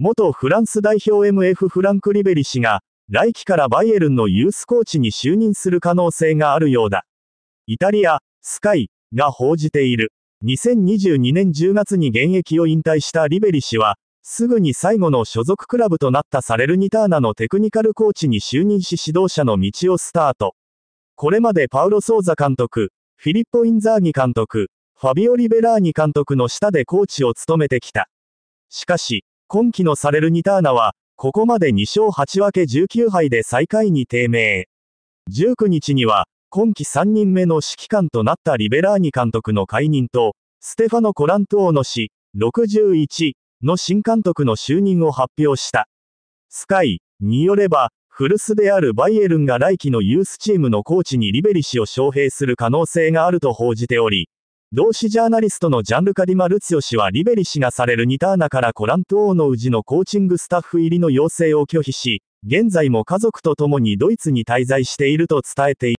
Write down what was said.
元フランス代表 MF フランク・リベリ氏が、来季からバイエルンのユースコーチに就任する可能性があるようだ。イタリア、スカイが報じている。2022年10月に現役を引退したリベリ氏は、すぐに最後の所属クラブとなったサレルニターナのテクニカルコーチに就任し指導者の道をスタート。これまでパウロ・ソーザ監督、フィリッポ・インザーギ監督、ファビオ・リベラーニ監督の下でコーチを務めてきた。しかし、今季のサレルニターナは、ここまで2勝8分け19敗で最下位に低迷。19日には、今季3人目の指揮官となったリベラーニ監督の解任と、ステファノ・コラントーノ氏、61の新監督の就任を発表した。スカイによれば、古巣であるバイエルンが来季のユースチームのコーチにリベリ氏を招聘する可能性があると報じており、同志ジャーナリストのジャンルカディマ・ルツヨ氏はリベリ氏がされるニターナからコラント王の氏のコーチングスタッフ入りの要請を拒否し、現在も家族と共にドイツに滞在していると伝えている。